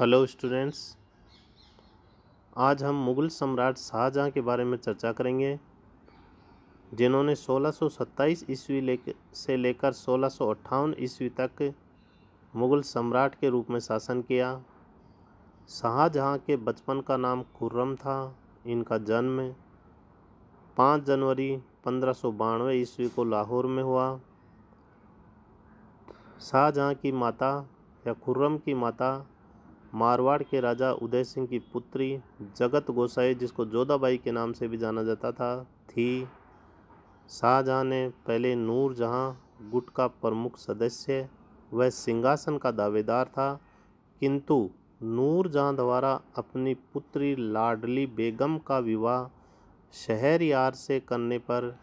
hello students आज हम मुग़ल सम्राट शाहजहाँ के बारे में चर्चा करेंगे जिन्होंने 1627 ईस्वी से लेकर सोलह ईस्वी तक मुग़ल सम्राट के रूप में शासन किया शाहजहाँ के बचपन का नाम खुर्रम था इनका जन्म 5 जनवरी पंद्रह ईस्वी को लाहौर में हुआ शाहजहाँ की माता या खुर्रम की माता मारवाड़ के राजा उदय सिंह की पुत्री जगत गोसाई जिसको जोधाबाई के नाम से भी जाना जाता था थी शाहजहाँ ने पहले नूरजहाँ गुट का प्रमुख सदस्य वह सिंहासन का दावेदार था किंतु नूरजहाँ द्वारा अपनी पुत्री लाडली बेगम का विवाह शहर यार से करने पर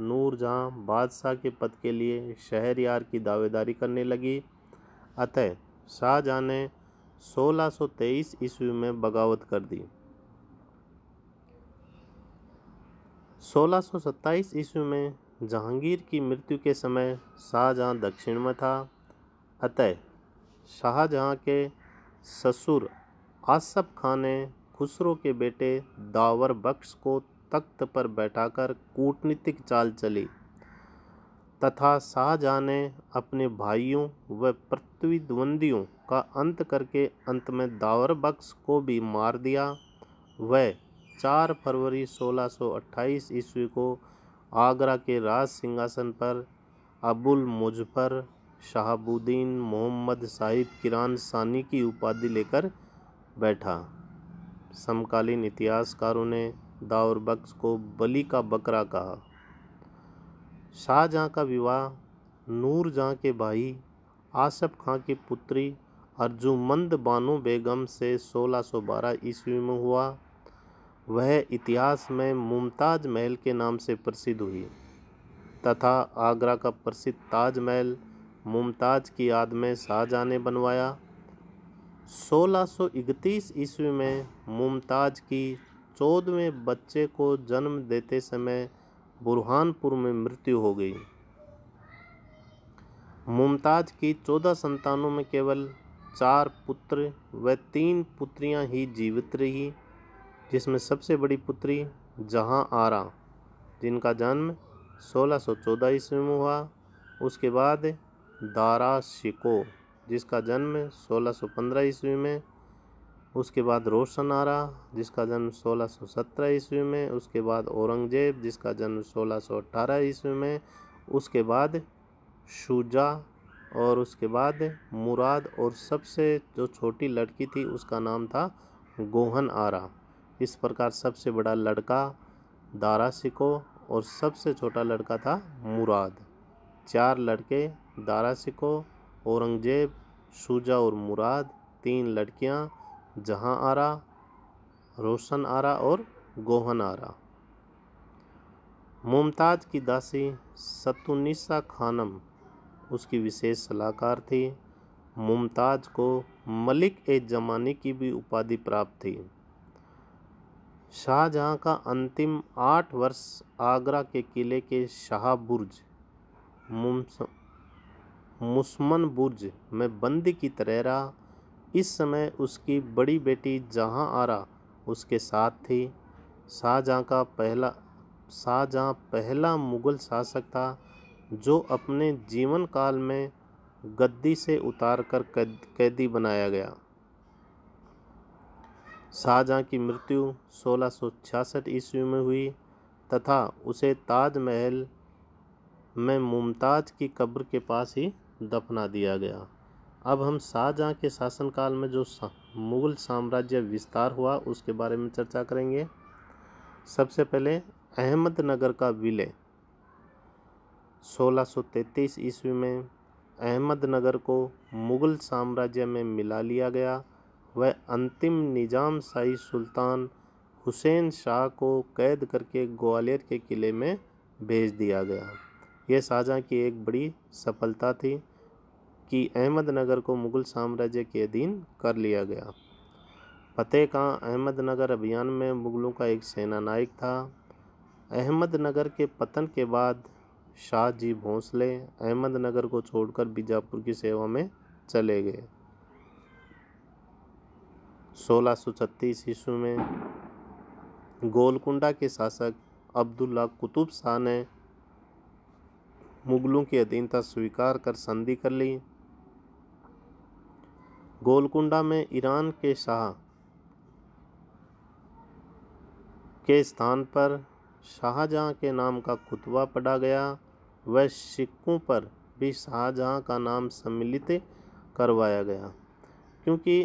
नूरजहाँ बादशाह के पद के लिए शहर यार की दावेदारी करने लगी अतः शाहजहाँ ने 1623 ईस्वी में बगावत कर दी 1627 ईस्वी में जहांगीर की मृत्यु के समय शाहजहाँ दक्षिण में था अतः शाहजहाँ के ससुर आसफ खान ने खुसरो के बेटे दावर बख्श को तख्त पर बैठाकर कूटनीतिक चाल चली तथा शाहजहाँ ने अपने भाइयों व प्रतिद्वंद्वियों का अंत करके अंत में दावर बख्श को भी मार दिया वह चार फरवरी 1628 ईस्वी को आगरा के राज सिंहासन पर अबुल मुजफ्फर शहाबुद्दीन मोहम्मद साहिब किरान सानी की उपाधि लेकर बैठा समकालीन इतिहासकारों ने दावर बख्श को बली का बकरा कहा शाहजहाँ का विवाह नूरजहाँ के भाई आसफ खां की पुत्री अर्जुमंद बानो बेगम से 1612 ईस्वी में हुआ वह इतिहास में मुमताज महल के नाम से प्रसिद्ध हुई तथा आगरा का प्रसिद्ध ताजमहल मुमताज की याद में शाहजहाँ ने बनवाया 1631 ईस्वी में मुमताज की चौदहवें बच्चे को जन्म देते समय बुरहानपुर में मृत्यु हो गई मुमताज़ की चौदह संतानों में केवल चार पुत्र व तीन पुत्रियां ही जीवित रही जिसमें सबसे बड़ी पुत्री जहां आरा जिनका जन्म 1614 ईस्वी में हुआ उसके बाद दारा शिको जिसका जन्म 1615 ईस्वी में उसके बाद रोशन आरा जिसका जन्म 1617 ईस्वी में उसके बाद औरंगजेब जिसका जन्म 1618 ईस्वी में उसके बाद शुजा और उसके बाद मुराद और सबसे जो छोटी लड़की थी उसका नाम था गोहन आरा इस प्रकार सबसे बड़ा लड़का दारा सिको और सबसे छोटा लड़का था मुराद चार लड़के दारा सिको औरंगजेब शुजा और मुराद तीन लड़कियां जहाँ आरा रोशन आरा और गोहन आरा मुमताज़ की दासी सतुनिसा खानम उसकी विशेष सलाहकार थी मुमताज़ को मलिक ए जमाने की भी उपाधि प्राप्त थी शाहजहाँ का अंतिम आठ वर्ष आगरा के किले के शाहबुर्ज मुसमन बुर्ज में बंदी की तरह रहा इस समय उसकी बड़ी बेटी जहां आरा उसके साथ थी शाहजहाँ का पहला शाहजहाँ पहला मुग़ल शासक था जो अपने जीवन काल में गद्दी से उतार कर कैद कैदी बनाया गया शाहजहाँ की मृत्यु 1666 ईस्वी में हुई तथा उसे ताजमहल में मुमताज़ की कब्र के पास ही दफना दिया गया अब हम शाहजहाँ के शासनकाल में जो सा, मुग़ल साम्राज्य विस्तार हुआ उसके बारे में चर्चा करेंगे सबसे पहले अहमदनगर का विलय 1633 ईस्वी में अहमदनगर को मुग़ल साम्राज्य में मिला लिया गया वह अंतिम निजाम शाही सुल्तान हुसैन शाह को कैद करके ग्वालियर के किले में भेज दिया गया यह शाहजहाँ की एक बड़ी सफलता थी कि अहमदनगर को मुग़ल साम्राज्य के अधीन कर लिया गया फ़तेह खां अहमदनगर अभियान में मुग़लों का एक सेनानायक था अहमदनगर के पतन के बाद शाहजी भोंसले अहमदनगर को छोड़कर बीजापुर की सेवा में चले गए छत्तीस ईस्वी में गोलकुंडा के शासक अब्दुल्ला कुतुब शाह ने मुग़लों की अधीनता स्वीकार कर संधि कर ली गोलकुंडा में ईरान के शाह के स्थान पर शाहजहाँ के नाम का खुतबा पढ़ा गया व सिक्कों पर भी शाहजहाँ का नाम सम्मिलित करवाया गया क्योंकि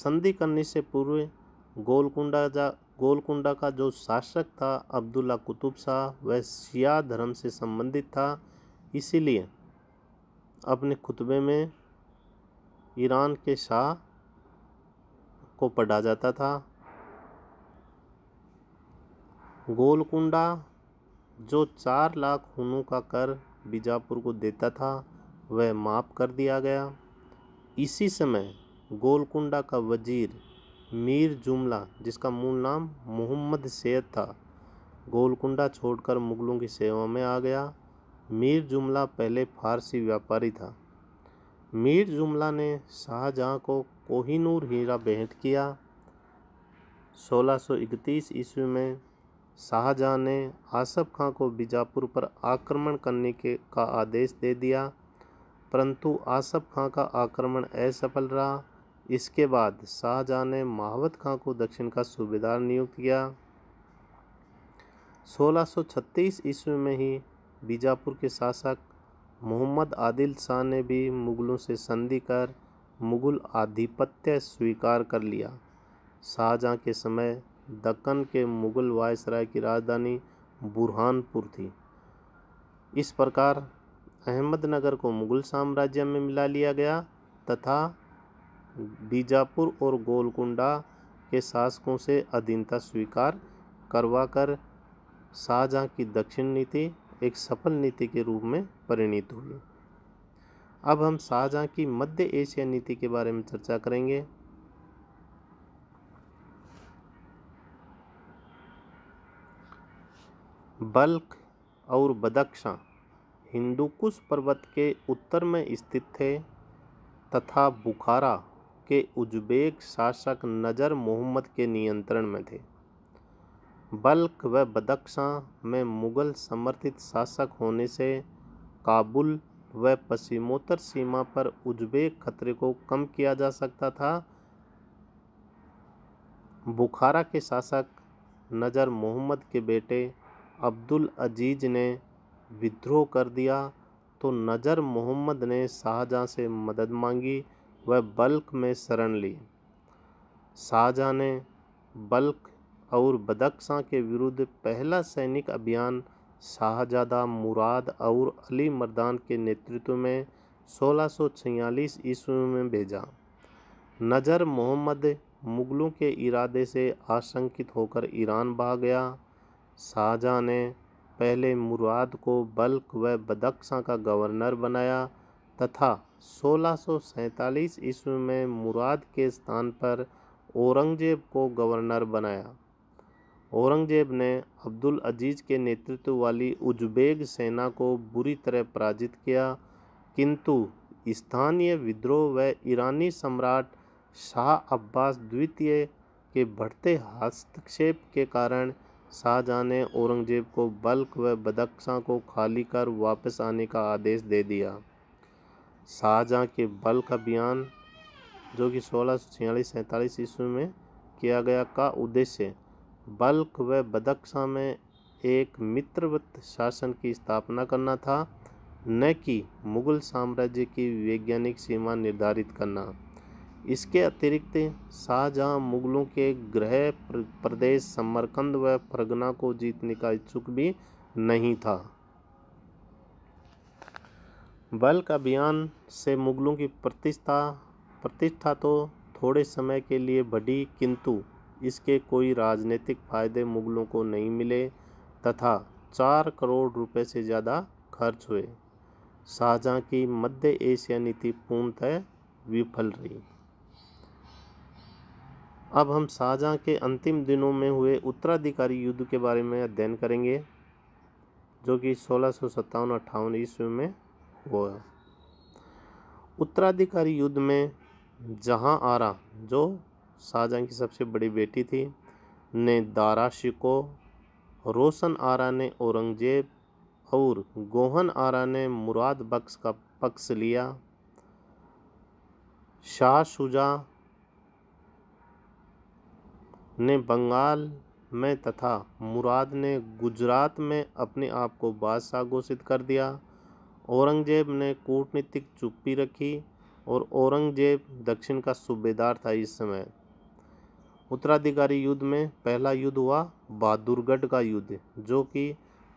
संधि करने से पूर्व गोलकुंडा जा गोलकुंडा का जो शासक था अब्दुल्ला कुतुब शाह वह शिया धर्म से संबंधित था इसीलिए अपने खुतबे में ईरान के शाह को पढ़ा जाता था गोलकुंडा जो चार लाख हुनों का कर बीजापुर को देता था वह माफ़ कर दिया गया इसी समय गोलकुंडा का वजीर मीर जुमला जिसका मूल नाम मोहम्मद सैद था गोलकुंडा छोड़कर मुगलों की सेवा में आ गया मीर जुमला पहले फारसी व्यापारी था मीर जुमला ने शाहजहाँ को कोहिनूर हीरा भेंट किया 1631 ईस्वी में शाहजहाँ ने आसफ खां को बीजापुर पर आक्रमण करने के का आदेश दे दिया परंतु आसफ खां का आक्रमण असफल रहा इसके बाद शाहजहाँ ने महावत खां को दक्षिण का सूबेदार नियुक्त किया 1636 ईस्वी में ही बीजापुर के शासक मोहम्मद आदिल शाह ने भी मुग़लों से संधि कर मुग़ल आधिपत्य स्वीकार कर लिया शाहजहाँ के समय दक्कन के मुग़ल वायसराय की राजधानी बुरहानपुर थी इस प्रकार अहमदनगर को मुग़ल साम्राज्य में मिला लिया गया तथा बीजापुर और गोलकुंडा के शासकों से अधीनता स्वीकार करवाकर शाहजहाँ की दक्षिण नीति एक सफल नीति के रूप में परिणित हुई अब हम शाहजहाँ की मध्य एशिया नीति के बारे में चर्चा करेंगे बल्ख और बदख्शां कुश पर्वत के उत्तर में स्थित थे तथा बुखारा के उज्बेक शासक नजर मोहम्मद के नियंत्रण में थे बल्क व बदख्शां में मुग़ल समर्थित शासक होने से काबुल व पश्चिमोत्तर सीमा पर उज्बेक खतरे को कम किया जा सकता था बुखारा के शासक नज़र मोहम्मद के बेटे अब्दुल अजीज़ ने विद्रोह कर दिया तो नज़र मोहम्मद ने शाहजहाँ से मदद मांगी व बल्क में शरण ली शाहजहाँ ने बल्क और बदक्सा के विरुद्ध पहला सैनिक अभियान शाहजादा मुराद और अली मर्दान के नेतृत्व में 1646 ईस्वी में भेजा नजर मोहम्मद मुग़लों के इरादे से आशंकित होकर ईरान भाग गया शाहजहाँ ने पहले मुराद को बल्क व बदक्सा का गवर्नर बनाया तथा 1647 ईस्वी में मुराद के स्थान पर औरंगजेब को गवर्नर बनाया औरंगज़ेब ने अब्दुल अजीज़ के नेतृत्व वाली उज्बेग सेना को बुरी तरह पराजित किया किंतु स्थानीय विद्रोह व ईरानी सम्राट शाह अब्बास द्वितीय के बढ़ते हस्तक्षेप के कारण शाहजहाँ ने औरंगज़ेब को बल्क व बदख्शां को खाली कर वापस आने का आदेश दे दिया शाहजहाँ के बल्क अभियान जो कि सोलह सौ छियालीस सैंतालीस ईस्वी में किया गया का उद्देश्य बल्क व बदक्षा में एक मित्रवत शासन की स्थापना करना था न कि मुगल साम्राज्य की वैज्ञानिक सीमा निर्धारित करना इसके अतिरिक्त शाहजहाँ मुगलों के गृह प्रदेश समरकंद व फरगना को जीतने का इच्छुक भी नहीं था बल्क अभियान से मुगलों की प्रतिष्ठा प्रतिष्ठा तो थोड़े समय के लिए बढ़ी किंतु इसके कोई राजनीतिक फ़ायदे मुगलों को नहीं मिले तथा चार करोड़ रुपए से ज़्यादा खर्च हुए शाहजहाँ की मध्य एशिया नीति पूर्णतः विफल रही अब हम शाहजहाँ के अंतिम दिनों में हुए उत्तराधिकारी युद्ध के बारे में अध्ययन करेंगे जो कि सोलह सौ सत्तावन अट्ठावन ईस्वी में हुआ उत्तराधिकारी युद्ध में जहाँ आरा जो शाहजहाँ की सबसे बड़ी बेटी थी ने दारा शिको रोशन आरा ने औरंगजेब और गोहन आरा ने मुराद बख्श का पक्ष लिया शाह शुजा ने बंगाल में तथा मुराद ने गुजरात में अपने आप को बादशाह घोषित कर दिया औरंगजेब ने कूटनीतिक चुप्पी रखी और औरंगजेब दक्षिण का सूबेदार था इस समय उत्तराधिकारी युद्ध में पहला युद्ध हुआ बहादुरगढ़ का युद्ध जो कि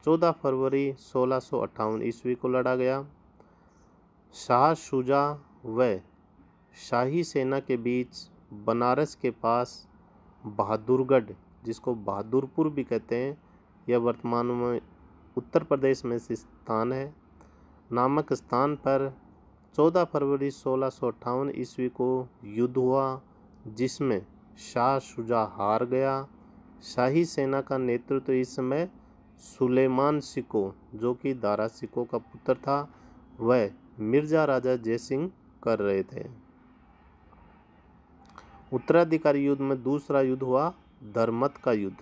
14 फरवरी सोलह ईस्वी को लड़ा गया शाह शुजा व शाही सेना के बीच बनारस के पास बहादुरगढ़ जिसको बहादुरपुर भी कहते हैं यह वर्तमान में उत्तर प्रदेश में स्थान है नामक स्थान पर 14 फरवरी सोलह ईस्वी को युद्ध हुआ जिसमें शाह शुजा हार गया शाही सेना का नेतृत्व तो इस समय सुलेमान सिको जो कि दारा सिको का पुत्र था वह मिर्जा राजा जयसिंह कर रहे थे उत्तराधिकारी युद्ध में दूसरा युद्ध हुआ धर्मत का युद्ध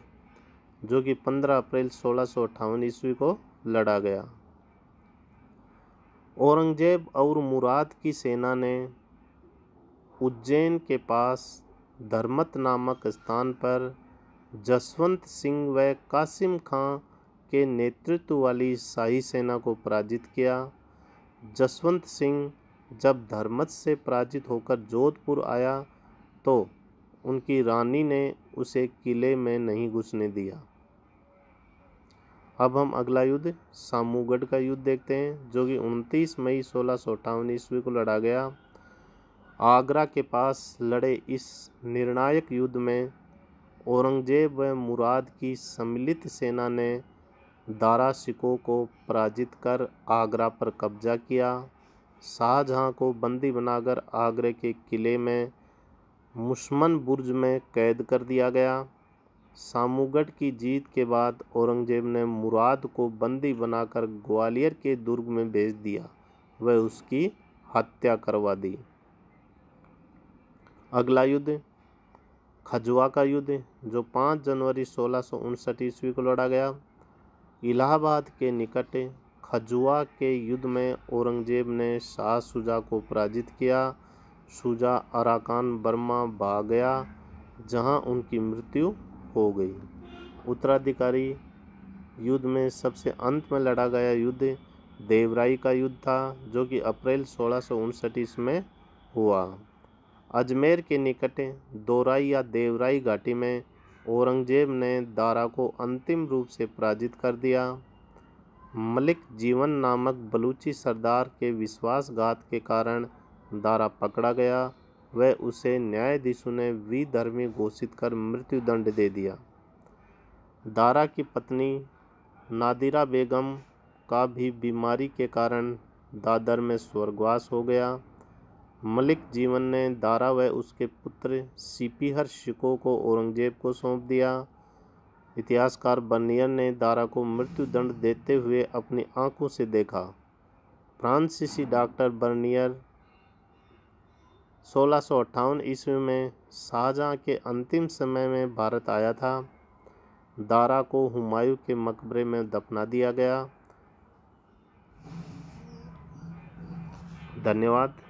जो कि 15 अप्रैल सोलह ईस्वी को लड़ा गया औरंगजेब और मुराद की सेना ने उज्जैन के पास धर्मत नामक स्थान पर जसवंत सिंह व कासिम खां के नेतृत्व वाली शाही सेना को पराजित किया जसवंत सिंह जब धर्मत से पराजित होकर जोधपुर आया तो उनकी रानी ने उसे किले में नहीं घुसने दिया अब हम अगला युद्ध सामूगढ़ का युद्ध देखते हैं जो कि 29 मई सोलह ईस्वी को लड़ा गया आगरा के पास लड़े इस निर्णायक युद्ध में औरंगज़ेब व मुराद की सम्मिलित सेना ने दारा सिखों को पराजित कर आगरा पर कब्जा किया शाहजहाँ को बंदी बनाकर आगरे के किले में मुस्मन बुर्ज में कैद कर दिया गया सामूगढ़ की जीत के बाद औरंगजेब ने मुराद को बंदी बनाकर ग्वालियर के दुर्ग में भेज दिया वह उसकी हत्या करवा दी अगला युद्ध खजुआ का युद्ध जो पाँच जनवरी सोलह सौ ईस्वी को लड़ा गया इलाहाबाद के निकट खजुआ के युद्ध में औरंगजेब ने शाह शुजा को पराजित किया शुजा अराकान बर्मा भाग गया जहां उनकी मृत्यु हो गई उत्तराधिकारी युद्ध में सबसे अंत में लड़ा गया युद्ध देवराई का युद्ध था जो कि अप्रैल सोलह ईस्वी में हुआ अजमेर के निकट दोराई या देवराई घाटी में औरंगजेब ने दारा को अंतिम रूप से पराजित कर दिया मलिक जीवन नामक बलूची सरदार के विश्वासघात के कारण दारा पकड़ा गया वह उसे न्यायाधीशों ने विधर्मी घोषित कर मृत्युदंड दे दिया दारा की पत्नी नादिरा बेगम का भी बीमारी के कारण दादर में स्वर्गवास हो गया मलिक जीवन ने दारा व उसके पुत्र सीपी हर शिको को औरंगजेब को सौंप दिया इतिहासकार बर्नियर ने दारा को मृत्युदंड देते हुए अपनी आंखों से देखा फ्रांसीसी डॉक्टर बर्नियर सोलह सौ ईस्वी में शाहजहाँ के अंतिम समय में भारत आया था दारा को हुमायूं के मकबरे में दफना दिया गया धन्यवाद